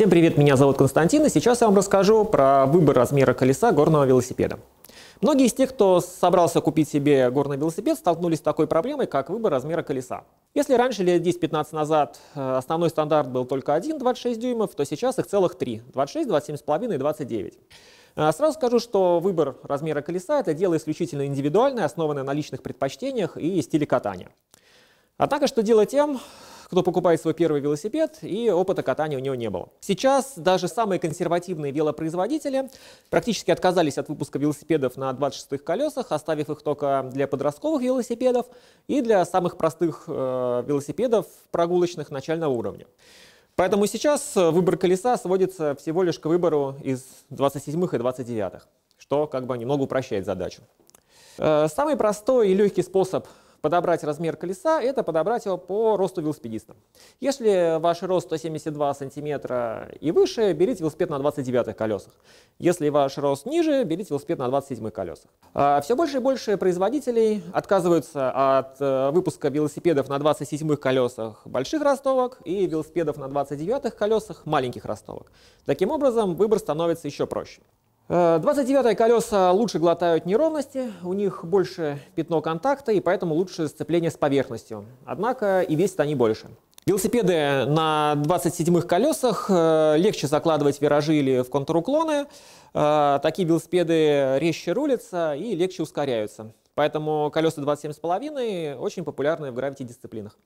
Всем привет, меня зовут Константин, и сейчас я вам расскажу про выбор размера колеса горного велосипеда. Многие из тех, кто собрался купить себе горный велосипед, столкнулись с такой проблемой, как выбор размера колеса. Если раньше, лет 10-15 назад, э, основной стандарт был только один 26 дюймов, то сейчас их целых три – 26, 27,5 и 29. Сразу скажу, что выбор размера колеса – это дело исключительно индивидуальное, основанное на личных предпочтениях и стиле катания. Однако, что делать тем, кто покупает свой первый велосипед, и опыта катания у него не было. Сейчас даже самые консервативные велопроизводители практически отказались от выпуска велосипедов на 26-х колесах, оставив их только для подростковых велосипедов и для самых простых э, велосипедов прогулочных начального уровня. Поэтому сейчас э, выбор колеса сводится всего лишь к выбору из 27-х и 29-х, что как бы немного упрощает задачу. Э, самый простой и легкий способ Подобрать размер колеса – это подобрать его по росту велосипедиста. Если ваш рост 172 сантиметра и выше, берите велосипед на 29 колесах. Если ваш рост ниже, берите велосипед на 27 колесах. А, Все больше и больше производителей отказываются от э, выпуска велосипедов на 27 колесах больших ростовок и велосипедов на 29 колесах маленьких ростовок. Таким образом, выбор становится еще проще. 29 э, колеса лучше глотают неровности, у них больше пятно контакта и поэтому лучше сцепление с поверхностью. Однако и весят они больше. Велосипеды на 27-х колесах э, легче закладывать виражи или в контруклоны. Э, такие велосипеды резче рулятся и легче ускоряются. Поэтому колеса 27,5 очень популярны в гравити-дисциплинах.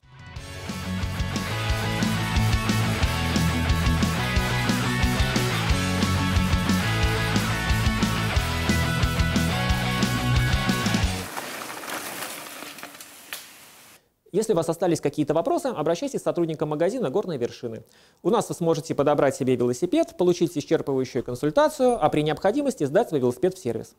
Если у вас остались какие-то вопросы, обращайтесь к сотрудникам магазина «Горные вершины». У нас вы сможете подобрать себе велосипед, получить исчерпывающую консультацию, а при необходимости сдать свой велосипед в сервис.